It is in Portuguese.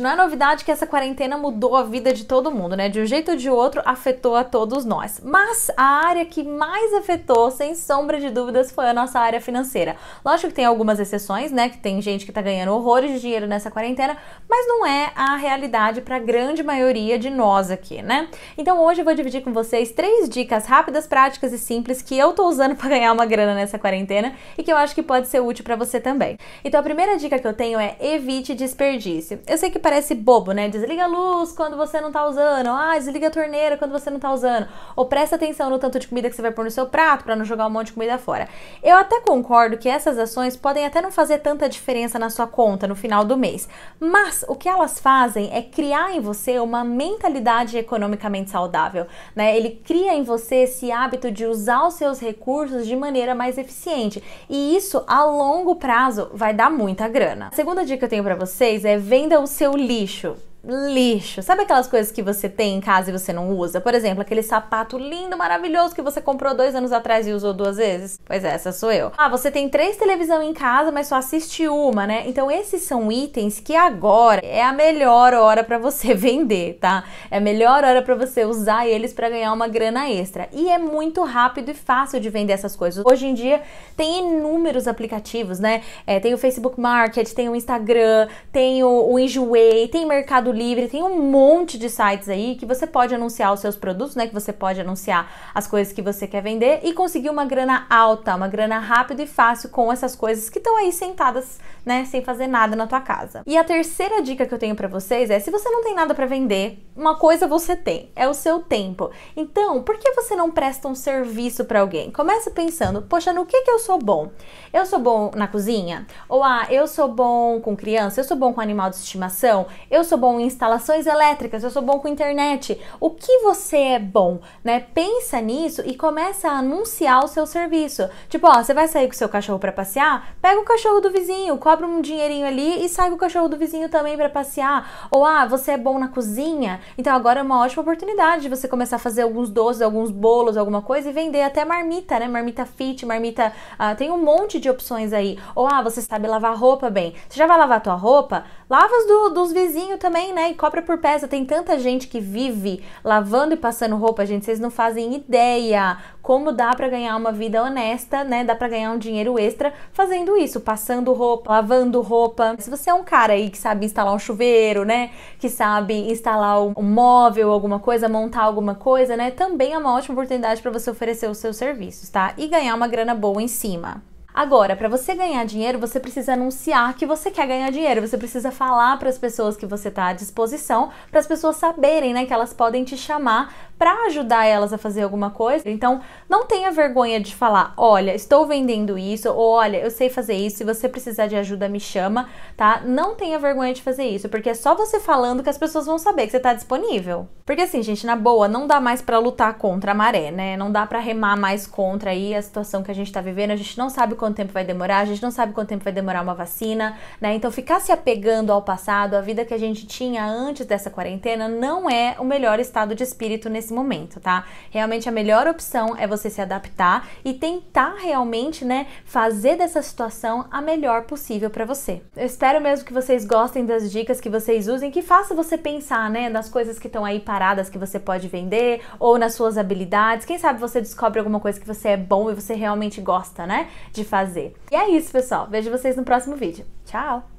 Não é novidade que essa quarentena mudou a vida de todo mundo, né? De um jeito ou de outro, afetou a todos nós. Mas a área que mais afetou, sem sombra de dúvidas, foi a nossa área financeira. Lógico que tem algumas exceções, né? Que tem gente que tá ganhando horrores de dinheiro nessa quarentena, mas não é a realidade para a grande maioria de nós aqui, né? Então hoje eu vou dividir com vocês três dicas rápidas, práticas e simples que eu tô usando para ganhar uma grana nessa quarentena e que eu acho que pode ser útil para você também. Então a primeira dica que eu tenho é evite desperdício. Eu sei que parece bobo, né? Desliga a luz quando você não tá usando, ah, desliga a torneira quando você não tá usando, ou presta atenção no tanto de comida que você vai pôr no seu prato para não jogar um monte de comida fora. Eu até concordo que essas ações podem até não fazer tanta diferença na sua conta no final do mês, mas o que elas fazem é criar em você uma mentalidade economicamente saudável, né? Ele cria em você esse hábito de usar os seus recursos de maneira mais eficiente, e isso a longo prazo vai dar muita grana. A segunda dica que eu tenho para vocês é venda o seu o lixo lixo. Sabe aquelas coisas que você tem em casa e você não usa? Por exemplo, aquele sapato lindo, maravilhoso que você comprou dois anos atrás e usou duas vezes? Pois é, essa sou eu. Ah, você tem três televisão em casa, mas só assiste uma, né? Então esses são itens que agora é a melhor hora para você vender, tá? É a melhor hora para você usar eles para ganhar uma grana extra. E é muito rápido e fácil de vender essas coisas. Hoje em dia tem inúmeros aplicativos, né? É, tem o Facebook Market, tem o Instagram, tem o, o Enjoei, tem Mercado Mercado Livre, tem um monte de sites aí que você pode anunciar os seus produtos, né? Que você pode anunciar as coisas que você quer vender e conseguir uma grana alta, uma grana rápida e fácil com essas coisas que estão aí sentadas, né? Sem fazer nada na tua casa. E a terceira dica que eu tenho para vocês é: se você não tem nada para vender, uma coisa você tem, é o seu tempo. Então, por que você não presta um serviço para alguém? Começa pensando: poxa, no que, que eu sou bom? Eu sou bom na cozinha? Ou ah, eu sou bom com criança? Eu sou bom com animal de estimação? Eu sou bom instalações elétricas, eu sou bom com internet. O que você é bom, né? Pensa nisso e começa a anunciar o seu serviço. Tipo, ó, você vai sair com o seu cachorro para passear? Pega o cachorro do vizinho, cobra um dinheirinho ali e sai com o cachorro do vizinho também para passear. Ou ah, você é bom na cozinha? Então agora é uma ótima oportunidade de você começar a fazer alguns doces, alguns bolos, alguma coisa e vender até marmita, né? Marmita fit, marmita, ah, tem um monte de opções aí. Ou ah, você sabe lavar roupa bem. Você já vai lavar tua roupa? Lavas do, dos vizinhos também, né? E cobra por peça. Tem tanta gente que vive lavando e passando roupa, gente. Vocês não fazem ideia como dá para ganhar uma vida honesta, né? Dá para ganhar um dinheiro extra fazendo isso, passando roupa, lavando roupa. Se você é um cara aí que sabe instalar um chuveiro, né? Que sabe instalar um móvel, alguma coisa, montar alguma coisa, né? Também é uma ótima oportunidade para você oferecer os seus serviços, tá? E ganhar uma grana boa em cima. Agora, para você ganhar dinheiro, você precisa anunciar que você quer ganhar dinheiro, você precisa falar para as pessoas que você está à disposição, para as pessoas saberem, né, que elas podem te chamar para ajudar elas a fazer alguma coisa. Então, não tenha vergonha de falar: olha, estou vendendo isso, ou olha, eu sei fazer isso, se você precisar de ajuda, me chama, tá? Não tenha vergonha de fazer isso, porque é só você falando que as pessoas vão saber que você está disponível. Porque assim, gente, na boa, não dá mais para lutar contra a maré, né? Não dá para remar mais contra aí a situação que a gente está vivendo. A gente não sabe quanto tempo vai demorar, a gente não sabe quanto tempo vai demorar uma vacina, né? Então, ficar se apegando ao passado, à vida que a gente tinha antes dessa quarentena, não é o melhor estado de espírito nesse nesse momento, tá? Realmente a melhor opção é você se adaptar e tentar realmente, né, fazer dessa situação a melhor possível para você. Eu espero mesmo que vocês gostem das dicas que vocês usem, que faça você pensar, né, nas coisas que estão aí paradas que você pode vender ou nas suas habilidades. Quem sabe você descobre alguma coisa que você é bom e você realmente gosta, né, de fazer. E é isso, pessoal. Vejo vocês no próximo vídeo. Tchau!